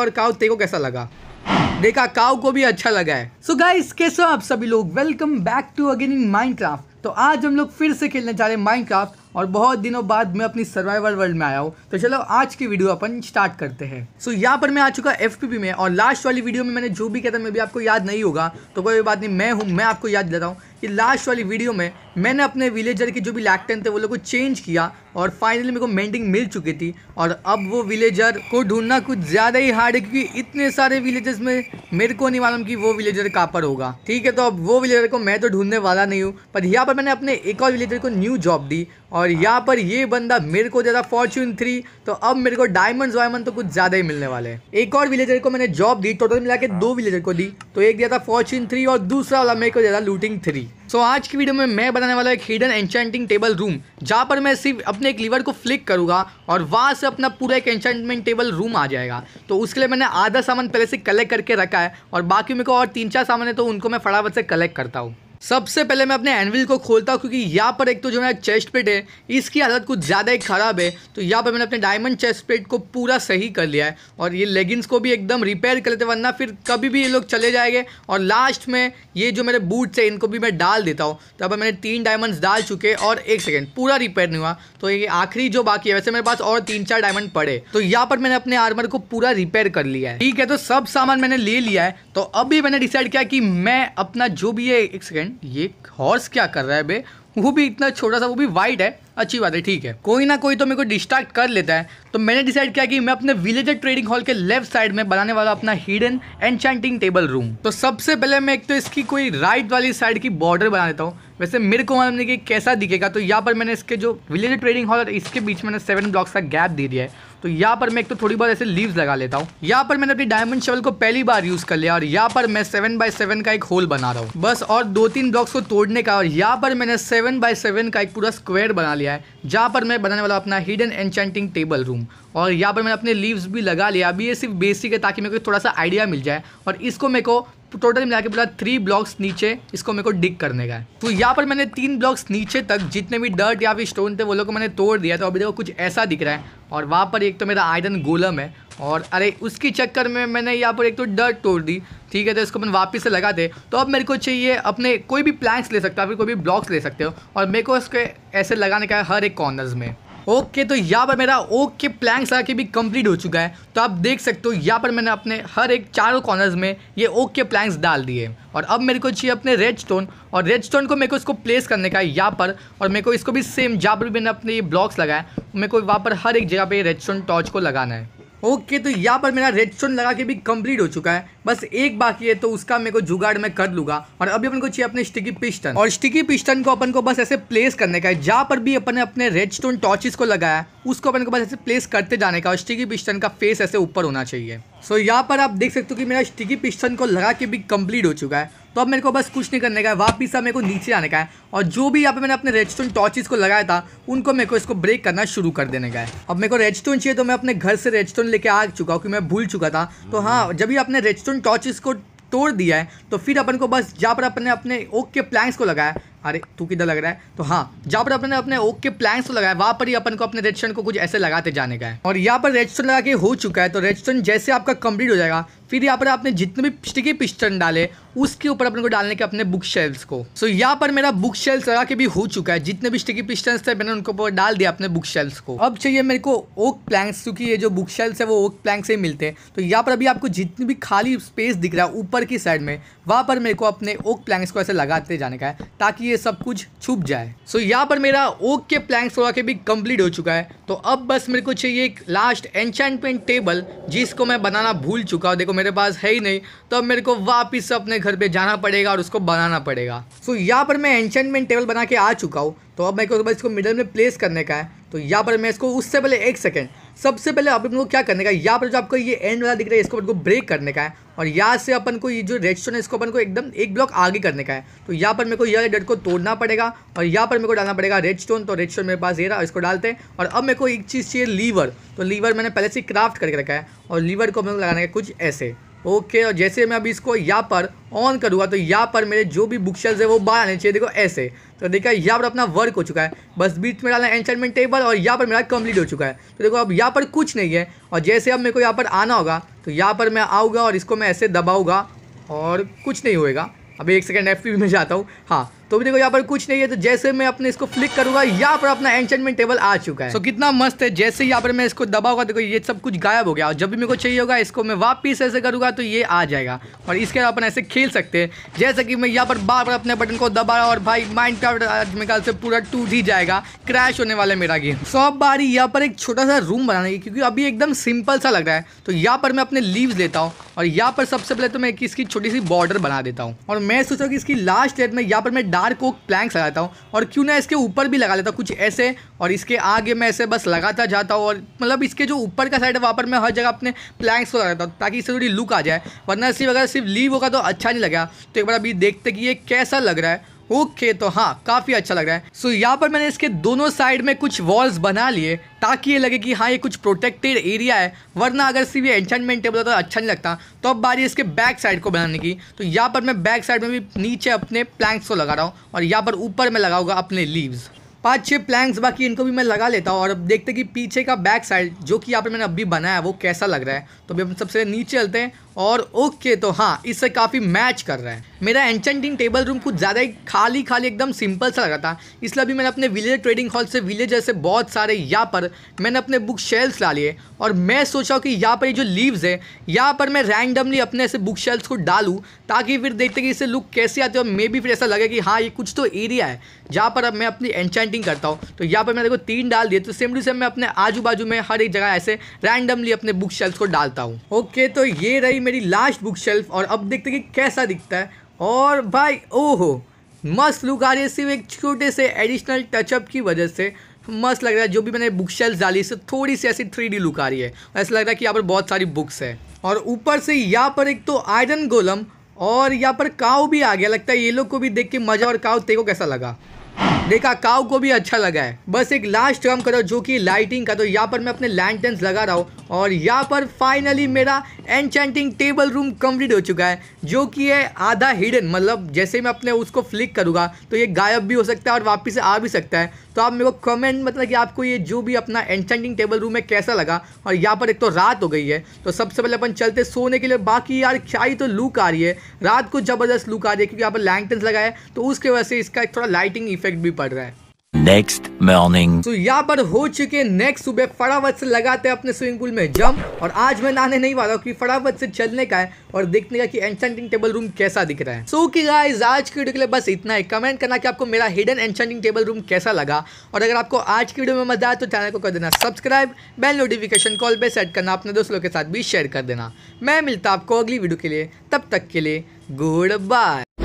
और काउ तेको कैसा लगा देखा काउ को भी अच्छा लगा है सो गाइस कैसे हो आप सभी लोग welcome back to again in mind तो आज हम लोग फिर से खेलने जा रहे हैं माइंड और बहुत दिनों बाद मैं अपनी सर्वाइवल वर्ल्ड में आया हूँ तो चलो आज की वीडियो अपन स्टार्ट करते हैं सो so, यहाँ पर मैं आ चुका एफ में और लास्ट वाली वीडियो में मैंने जो भी कहता मैं भी आपको याद नहीं होगा तो कोई बात नहीं मैं हूँ मैं आपको याद देता हूँ कि लास्ट वाली वीडियो में मैंने अपने विलेजर के जो भी लैक्टेंट थे वो लोग को चेंज किया और फाइनली मेरे को मेंडिंग मिल चुकी थी और अब वो विलेजर को ढूंढना कुछ ज़्यादा ही हार्ड है क्योंकि इतने सारे विलेजर्स में मेरे को नहीं मालूम कि वो विलेजर कहाँ पर होगा ठीक है तो अब वो विलेजर को मैं तो ढूंढने वाला नहीं हूँ पर यहाँ पर मैंने अपने एक और विलेजर को न्यू जॉब दी और हाँ। यहाँ पर ये बंदा मेरे को ज्यादा फॉर्च्यून थ्री तो अब मेरे को डायमंड्स वायमंड तो कुछ ज़्यादा ही मिलने वाले हैं एक और विलेजर को मैंने जॉब दी टोटल मिला के हाँ। दो विलेजर को दी तो एक दिया था फॉर्च्यून थ्री और दूसरा वाला मेरे को ज्यादा लूटिंग थ्री सो so, आज की वीडियो में मैं बनाने वाला एक हिडन एंचेंटिंग टेबल रूम जहाँ पर मैं सिर्फ अपने एक लीवर को फ्लिक करूँगा और वहाँ से अपना पूरा एक एंचेंटमेंट टेबल रूम आ जाएगा तो उसके लिए मैंने आधा सामान पहले से कलेक्ट करके रखा है और बाकी मेरे को और तीन चार सामान है तो उनको मैं फटाफट से कलेक्ट करता हूँ सबसे पहले मैं अपने एनविल को खोलता हूँ क्योंकि यहाँ पर एक तो जो मेरा चेस्ट पेट है इसकी हालत कुछ ज़्यादा ही ख़राब है तो यहाँ पर मैंने अपने डायमंड चेस्ट पेट को पूरा सही कर लिया है और ये लेगिंग्स को भी एकदम रिपेयर कर लेते वरना फिर कभी भी ये लोग चले जाएंगे और लास्ट में ये जो मेरे बूट्स है इनको भी मैं डाल देता हूँ तो अब मैंने तीन डायमंड्स डाल चुके और एक सेकेंड पूरा रिपेयर नहीं हुआ तो ये आखिरी जो बाकी है वैसे मेरे पास और तीन चार डायमंड पड़े तो यहाँ पर मैंने अपने आर्मर को पूरा रिपेयर कर लिया है ठीक है तो सब सामान मैंने ले लिया है तो अभी मैंने डिसाइड किया कि मैं अपना जो भी है एक सेकेंड एंड ये हॉर्स क्या कर रहा है बे वो भी इतना छोटा सा वो भी वाइट है अच्छी बात है ठीक है कोई ना कोई तो मेरे को डिस्ट्रैक्ट कर लेता है तो मैंने डिसाइड किया कि मैं अपने विलेजर ट्रेडिंग हॉल के लेफ्ट साइड में बनाने वाला अपना हिडन एनचैंटिंग टेबल रूम तो सबसे पहले मैं एक तो इसकी कोई राइट वाली साइड की बॉर्डर बना देता हूँ वैसे मेरे को मालूम नहीं कि कैसा दिखेगा तो यहाँ पर मैंने इसके जो विलेजर ट्रेडिंग हॉल और इसके बीच मैंने सेवन ब्लॉक्स का गैप दे दिया है तो यहाँ पर मैं एक तो थोड़ी बहुत ऐसे लीव्स लगा लेता हूँ यहाँ पर मैंने अपनी डायमंड शवल को पहली बार यूज़ कर लिया और यहाँ पर मैं सेवन बाय सेवन का एक होल बना रहा हूँ बस और दो तीन ब्लॉक्स को तोड़ने का और यहाँ पर मैंने सेवन बाय सेवन का एक पूरा स्क्वायर बना लिया है जहाँ पर मैं बनाने वाला अपना हिडन एनचैंटिंग टेबल रूम हूँ और यहाँ पर मैंने अपने लीव्स भी लगा लिया अभी ये सिर्फ बेसिक है ताकि मेरे को थोड़ा सा आइडिया मिल जाए और इसको मेरे को टोटल मिला के पूरा थ्री ब्लॉक्स नीचे इसको मेरे को डिग करने का है तो यहाँ पर मैंने तीन ब्लॉक्स नीचे तक जितने भी डर्ट या फिर स्टोन थे वो लोग को मैंने तोड़ दिया तो अभी देखो कुछ ऐसा दिख रहा है और वहाँ पर एक तो मेरा आयरन गोलम है और अरे उसकी चक्कर में मैंने यहाँ पर एक तो डर्ट तोड़ दी ठीक है तो इसको मैंने वापस से लगा दे तो अब मेरे को चाहिए अपने कोई भी प्लैंक्स ले सकते हो फिर कोई भी ब्लॉक्स ले सकते हो और मेरे को उसके ऐसे लगाने का है हर एक कॉर्नर्स में ओके तो यहाँ पर मेरा ओके प्लैंक लगा के भी कंप्लीट हो चुका है तो आप देख सकते हो यहाँ पर मैंने अपने हर एक चारों कॉर्नर्स में ये ओके प्लैंक्स डाल दिए और अब मेरे को चाहिए अपने रेड स्टोन और रेड स्टोन को मेरे को इसको प्लेस करने का है यहाँ पर और मेरे को इसको भी सेम जहाँ पर मैंने अपने ये ब्लॉक्स लगाए मेरे को वहाँ पर हर एक जगह पर रेड स्टोन टॉर्च को लगाना है ओके तो यहाँ पर मेरा रेड स्टोन लगा के भी कंप्लीट हो चुका है बस एक बाकी है तो उसका मेरे को जुगाड़ में कर लूंगा और अभी अपन को चाहिए अपने स्टिकी पिस्टन और स्टिकी पिस्टन को अपन को बस ऐसे प्लेस करने का है जहाँ पर भी अपन ने अपने रेड स्टोन टॉर्चेस को लगाया उसको अपन को बस ऐसे प्लेस करते जाने का और स्टिकी पिस्टन का फेस ऐसे ऊपर होना चाहिए सो so, यहाँ पर आप देख सकते हो कि मेरा स्टिकी पिस्टन को लगा के भी कंप्लीट हो चुका है तो अब मेरे को बस कुछ नहीं करने का है वापिस मेरे को नीचे आने का है और जो भी यहाँ पे मैंने अपने रेडस्टोन टॉर्चेस को लगाया था उनको मेरे को इसको ब्रेक करना शुरू कर देने का है अब मेरे को रेडस्टोन चाहिए तो मैं अपने घर से रेडस्टोन लेके आ चुका हूँ कि मैं भूल चुका था तो हाँ जब भी अपने रेड रेडस्टोन टॉर्चेस को तोड़ दिया है तो फिर अपन को बस जहाँ पर अपने अपने ओक के प्लैंक्स को लगाया अरे तू किधर लग रहा है तो हाँ जहाँ पर अपने अपने ओक के प्लैंक्स को लगाया वहाँ पर ही अपन को अपने रेडस्टोन को कुछ ऐसे लगाते जाने का है और यहाँ पर रेडस्टोन लगा के हो चुका है तो रेडस्टोन जैसे आपका कंप्लीट हो जाएगा फिर यहाँ पर आपने जितने भी स्टिकी पिस्टन डाले उसके ऊपर अपने को डालने के अपने बुक शेल्स को सो so, यहाँ पर मेरा बुक शेल्स लगा के भी हो चुका है जितने भी स्टिकी पिस्टन थे मैंने उनको ऊपर डाल दिया अपने बुक शेल्स को अब चाहिए मेरे को ओक प्लैंक्स क्योंकि ये जो बुक शेल्स है वो ओक प्लैंक से ही मिलते हैं तो यहाँ पर अभी आपको जितनी भी खाली स्पेस दिख रहा है ऊपर की साइड में वहाँ पर मेरे को अपने ओक प्लैंक्स को ऐसे लगाते जाने का है ताकि ये सब कुछ छुप जाए सो यहाँ पर मेरा ओक के प्लैंक्स लगा के भी कंप्लीट हो चुका है तो अब बस मेरे को चाहिए एक लास्ट एनचैंटमेंट टेबल जिसको मैं बनाना भूल चुका हूँ देखो मेरे पास है ही नहीं तो अब मेरे को वापस अपने घर पे जाना पड़ेगा और उसको बनाना पड़ेगा सो so, यहाँ पर मैं एंशनमेंट टेबल बना के आ चुका हूँ तो अब मेरे को इसको मिडल में प्लेस करने का है तो यहाँ पर मैं इसको उससे पहले एक सेकेंड सबसे पहले आप लोगों क्या करने का यहाँ पर जो आपको ये एंड वाला दिख रहा है इसको ब्रेक करने का है और यहाँ से अपन को ये जो स्टोन है इसको अपन को एकदम एक ब्लॉक आगे करने का है तो यहाँ पर मेरे को यह डट को तोड़ना पड़ेगा और यहाँ पर मेरे को डालना पड़ेगा स्टोन तो स्टोन मेरे पास ये रहा इसको डालते हैं और अब मेरे को एक चीज़ चाहिए लीवर तो लीवर मैंने पहले से क्राफ्ट करके रखा है और लीवर को मेरे को लगाना है कुछ ऐसे ओके okay, और जैसे मैं अभी इसको यहाँ पर ऑन करूँगा तो यहाँ पर मेरे जो भी बुक शेल्स है वो बाहर आने चाहिए देखो ऐसे तो देखा यहाँ पर अपना वर्क हो चुका है बस बीच में डालना एंटरमेंट टेबल और यहाँ पर मेरा कंप्लीट हो चुका है तो देखो अब यहाँ पर कुछ नहीं है और जैसे अब मेरे को यहाँ पर आना होगा तो यहाँ पर मैं आऊँगा और इसको मैं ऐसे दबाऊँगा और कुछ नहीं होएगा अभी एक सेकेंड एफ में जाता हूँ हाँ तो भी देखो यहाँ पर कुछ नहीं है तो जैसे मैं अपने इसको फ्लिक करूंगा यहाँ पर अपना एंटेनमेंट टेबल आ चुका है तो so, कितना मस्त है जैसे यहाँ पर मैं इसको दबाऊंगा देखो ये सब कुछ गायब हो गया और जब भी मेरे को चाहिए होगा इसको मैं वापिस ऐसे करूंगा तो ये आ जाएगा और इसके अलावा अपन ऐसे खेल सकते हैं जैसे कि मैं यहाँ पर बार बार अपने बटन को दबा रहा और भाई माइंड क्राफ्ट मेरे ख्याल से पूरा टूट ही जाएगा क्रैश होने वाला मेरा गेम सो अब बारी यहाँ पर एक छोटा सा रूम बनाने की क्योंकि अभी एकदम सिंपल सा लग रहा है तो यहाँ पर मैं अपने लीव लेता हूँ और यहाँ पर सबसे पहले तो मैं इसकी छोटी सी बॉर्डर बना देता हूँ और मैं सोचा कि इसकी लास्ट डेट में यहाँ पर मैं डार्क को प्लैंक्स लगाता हूँ और क्यों ना इसके ऊपर भी लगा लेता हूँ कुछ ऐसे और इसके आगे मैं ऐसे बस लगाता जाता हूँ और मतलब इसके जो ऊपर का साइड है वहाँ पर मैं हर जगह अपने प्लैंक्स को लगाता हूँ ताकि इससे थोड़ी लुक आ जाए वरना सिर्फ अगर सिर्फ लीव होगा तो अच्छा नहीं लगा तो एक बार अभी देखते कि ये कैसा लग रहा है ओके तो हाँ काफ़ी अच्छा लग रहा है सो यहाँ पर मैंने इसके दोनों साइड में कुछ वॉल्स बना लिए ताकि ये लगे कि हाँ ये कुछ प्रोटेक्टेड एरिया है वरना अगर सिर्फ ये एंटेनमेंट टेबल होता तो अच्छा नहीं लगता तो अब बारी इसके बैक साइड को बनाने की तो यहाँ पर मैं बैक साइड में भी नीचे अपने प्लैंक्स को लगा रहा हूँ और यहाँ पर ऊपर मैं लगाऊंगा अपने लीव्स पाँच छः प्लैंक्स बाकी इनको भी मैं लगा लेता हूँ और अब देखते कि पीछे का बैक साइड जो कि यहाँ पर मैंने अभी बनाया है वो कैसा लग रहा है तो अभी हम सबसे नीचे चलते हैं और ओके तो हाँ इससे काफ़ी मैच कर रहा है मेरा एंचेंटिंग टेबल रूम कुछ ज़्यादा ही खाली खाली एकदम सिंपल सा लगा था इसलिए भी मैंने अपने विलेज ट्रेडिंग हॉल से विलेज जैसे बहुत सारे यहाँ पर मैंने अपने बुक शेल्स ला लिए और मैं सोचा कि यहाँ पर ये जो लीव्स है यहाँ पर मैं रैंडमली अपने ऐसे बुक शेल्स को डालूँ ताकि फिर देखते कि इससे लुक कैसे आते और मे भी फिर ऐसा लगे कि हाँ ये कुछ तो एरिया है जहाँ पर अब मैं अपनी एंचेंटिंग करता हूँ तो यहाँ पर मैंने देखो तीन डाल दिए तो सेम टू सेम मैं अपने आजू बाजू में हर एक जगह ऐसे रैंडमली अपने बुक शेल्स को डालता हूँ ओके तो ये रही मेरी लास्ट बुक शेल्फ और अब देखते हैं कि कैसा दिखता है और भाई ओहो मस्त लुक आ रही है सिर्फ एक छोटे से एडिशनल टचअप की वजह से मस्त लग रहा है जो भी मैंने बुक शेल्फ डाली इससे थोड़ी सी ऐसी थ्री लुक आ रही है ऐसा लग रहा है कि यहाँ पर बहुत सारी बुक्स है और ऊपर से यहाँ पर एक तो आयरन गोलम और यहाँ पर काव भी आ गया लगता है ये लोग को भी देख के मज़ा और काव तेरे को कैसा लगा देखा काउ को भी अच्छा लगा है बस एक लास्ट काम करो जो कि लाइटिंग का तो यहाँ पर मैं अपने लैंटर्न लगा रहा हूँ और यहाँ पर फाइनली मेरा एनचैंटिंग टेबल रूम कंप्लीट हो चुका है जो कि है आधा हिडन मतलब जैसे मैं अपने उसको फ्लिक करूँगा तो ये गायब भी हो सकता है और वापस आ भी सकता है तो आप मेरे को कमेंट मतलब कि आपको ये जो भी अपना एंटेंडिंग टेबल रूम है कैसा लगा और यहाँ पर एक तो रात हो गई है तो सबसे पहले अपन चलते सोने के लिए बाकी यार क्या ही तो लुक आ रही है रात को ज़बरदस्त लुक आ रही है क्योंकि यहाँ पर लैंगटन्स लगाया तो उसके वजह से इसका एक थोड़ा लाइटिंग इफेक्ट भी पड़ रहा है नेक्स्ट मॉर्निंग तो यहाँ पर हो चुके नेक्स्ट सुबह फटाफट से लगाते हैं अपने स्विमिंग पूल में जंप और आज मैं नहाने नहीं वाला क्योंकि फटाफट से चलने का है और देखने का कि एनचेंटिंग टेबल रूम कैसा दिख रहा है सो कि गाइस आज की वीडियो के लिए बस इतना ही कमेंट करना कि आपको मेरा हिडन एनचेंटिंग टेबल रूम कैसा लगा और अगर आपको आज की वीडियो में मजा आए तो चैनल को कर देना सब्सक्राइब बेल नोटिफिकेशन कॉल पर सेट करना अपने दोस्तों के साथ भी शेयर कर देना मैं मिलता आपको अगली वीडियो के लिए तब तक के लिए गुड बाय